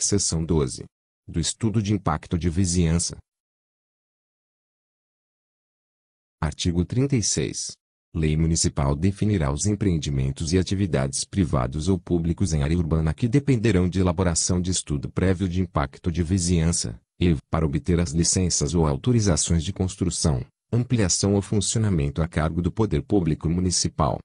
Seção 12. Do estudo de impacto de vizinhança. Artigo 36. Lei municipal definirá os empreendimentos e atividades privados ou públicos em área urbana que dependerão de elaboração de estudo prévio de impacto de vizinhança, e, para obter as licenças ou autorizações de construção, ampliação ou funcionamento a cargo do poder público municipal.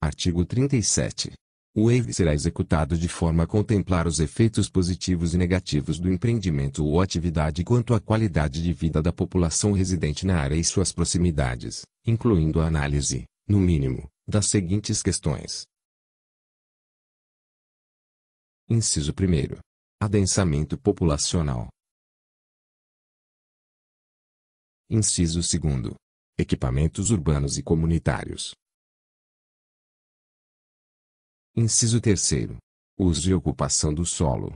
Artigo 37 o wave será executado de forma a contemplar os efeitos positivos e negativos do empreendimento ou atividade quanto à qualidade de vida da população residente na área e suas proximidades, incluindo a análise, no mínimo, das seguintes questões. Inciso 1. Adensamento populacional. Inciso 2. Equipamentos urbanos e comunitários. Inciso terceiro. Uso e ocupação do solo.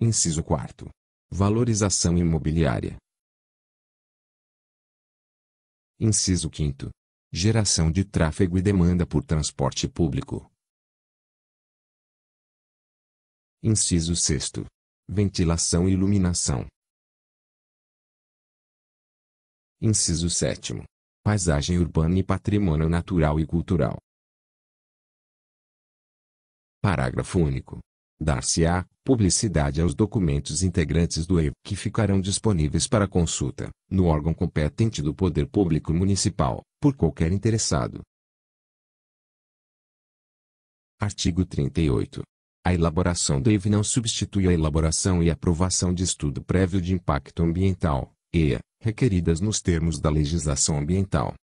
Inciso quarto. Valorização imobiliária. Inciso quinto. Geração de tráfego e demanda por transporte público. Inciso sexto. Ventilação e iluminação. Inciso sétimo paisagem urbana e patrimônio natural e cultural. Parágrafo único. Dar-se-á publicidade aos documentos integrantes do EIV que ficarão disponíveis para consulta, no órgão competente do Poder Público Municipal, por qualquer interessado. Artigo 38. A elaboração do EIV não substitui a elaboração e aprovação de estudo prévio de impacto ambiental, e, requeridas nos termos da legislação ambiental